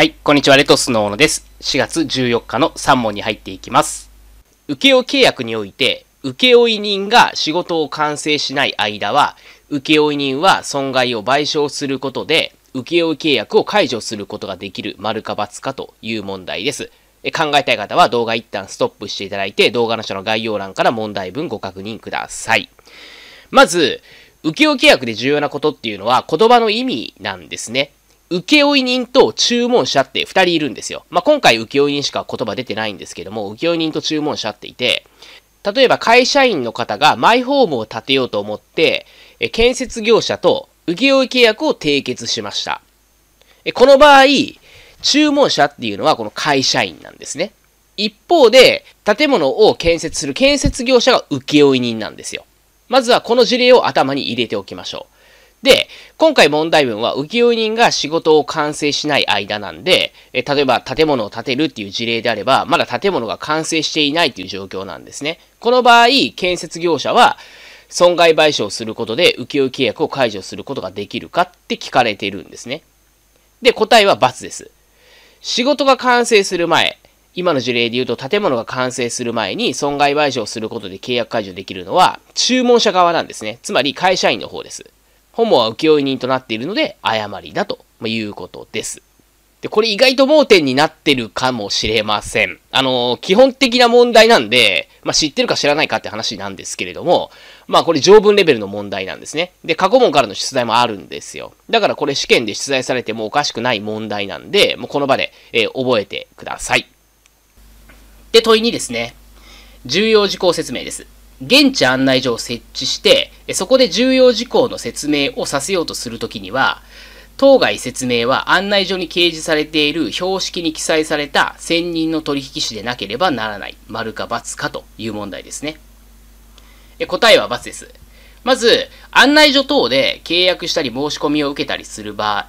はい、こんにちは、レトスの小野です。4月14日の3問に入っていきます。請負契約において、請負人が仕事を完成しない間は、請負人は損害を賠償することで、請負契約を解除することができる丸か×かという問題です。考えたい方は動画一旦ストップしていただいて、動画の下の概要欄から問題文ご確認ください。まず、請負契約で重要なことっていうのは言葉の意味なんですね。請負人と注文者って2人いるんですよ。まあ、今回請負人しか言葉出てないんですけども、請負人と注文者っていて、例えば会社員の方がマイホームを建てようと思って、え建設業者と請負契約を締結しました。えこの場合、注文者っていうのはこの会社員なんですね。一方で、建物を建設する建設業者が請負人なんですよ。まずはこの事例を頭に入れておきましょう。で、今回問題文は請負人が仕事を完成しない間なんで、え例えば建物を建てるっていう事例であれば、まだ建物が完成していないっていう状況なんですね。この場合、建設業者は損害賠償することで請負契約を解除することができるかって聞かれているんですね。で、答えは×です。仕事が完成する前、今の事例で言うと建物が完成する前に損害賠償することで契約解除できるのは注文者側なんですね。つまり会社員の方です。ホモは請負人となっているので、誤りだということです。で、これ意外と盲点になってるかもしれません。あのー、基本的な問題なんで、まあ、知ってるか知らないかって話なんですけれども、まあ、これ条文レベルの問題なんですね。で、過去問からの出題もあるんですよ。だからこれ試験で出題されてもおかしくない問題なんで、もうこの場で、えー、覚えてください。で、問いにですね、重要事項説明です。現地案内所を設置して、そこで重要事項の説明をさせようとするときには、当該説明は案内所に掲示されている標識に記載された専任の取引士でなければならない。丸か×かという問題ですね。答えは×です。まず、案内所等で契約したり申し込みを受けたりする場合、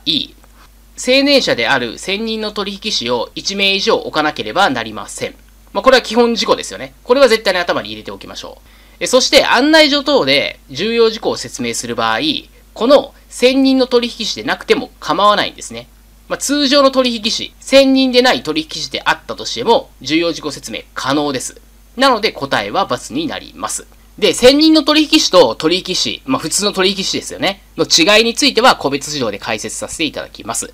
成年者である専任の取引士を1名以上置かなければなりません。まあ、これは基本事項ですよね。これは絶対に頭に入れておきましょう。そして案内所等で重要事項を説明する場合、この専任の取引士でなくても構わないんですね。まあ、通常の取引士、専任でない取引士であったとしても、重要事項説明可能です。なので答えは×になります。で、専任の取引士と取引士、まあ普通の取引士ですよね、の違いについては個別指導で解説させていただきます。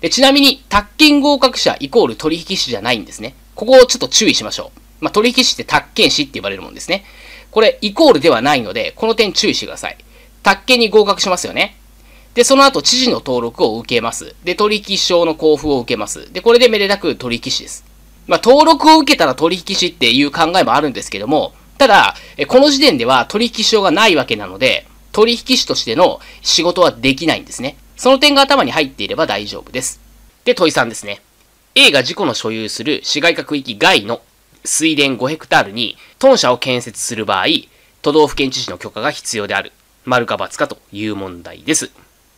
で、ちなみに、宅建合格者イコール取引士じゃないんですね。ここをちょっと注意しましょう。まあ取引士って宅建士って言われるもんですね。これイコールではないので、この点注意してください。宅建に合格しますよね。で、その後、知事の登録を受けます。で、取引証の交付を受けます。で、これでめでたく取引士です。まあ、登録を受けたら取引士っていう考えもあるんですけども、ただ、この時点では取引証がないわけなので、取引士としての仕事はできないんですね。その点が頭に入っていれば大丈夫です。で、問い3ですね。A が事故の所有する市街化区域外の水田5ヘクタールに豚舎を建設する場合、都道府県知事の許可が必要である。丸か×かという問題です。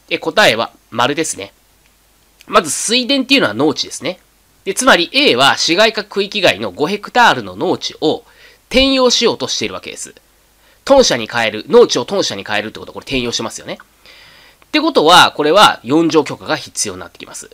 で、答えは丸ですね。まず水田っていうのは農地ですね。で、つまり A は市街化区域外の5ヘクタールの農地を転用しようとしているわけです。豚舎に変える、農地を豚舎に変えるってことはこれ転用してますよね。ってことは、これは4条許可が必要になってきます。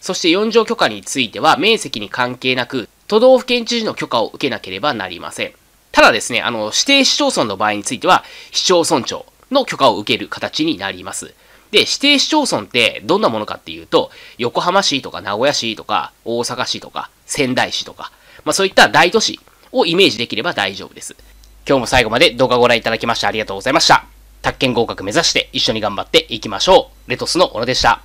そして4条許可については面積に関係なく都道府県知事の許可を受けなければなりません。ただですね、あの、指定市町村の場合については、市町村長の許可を受ける形になります。で、指定市町村ってどんなものかっていうと、横浜市とか名古屋市とか大阪市とか仙台市とか、まあそういった大都市をイメージできれば大丈夫です。今日も最後まで動画ご覧いただきましてありがとうございました。宅建合格目指して一緒に頑張っていきましょう。レトスの小野でした。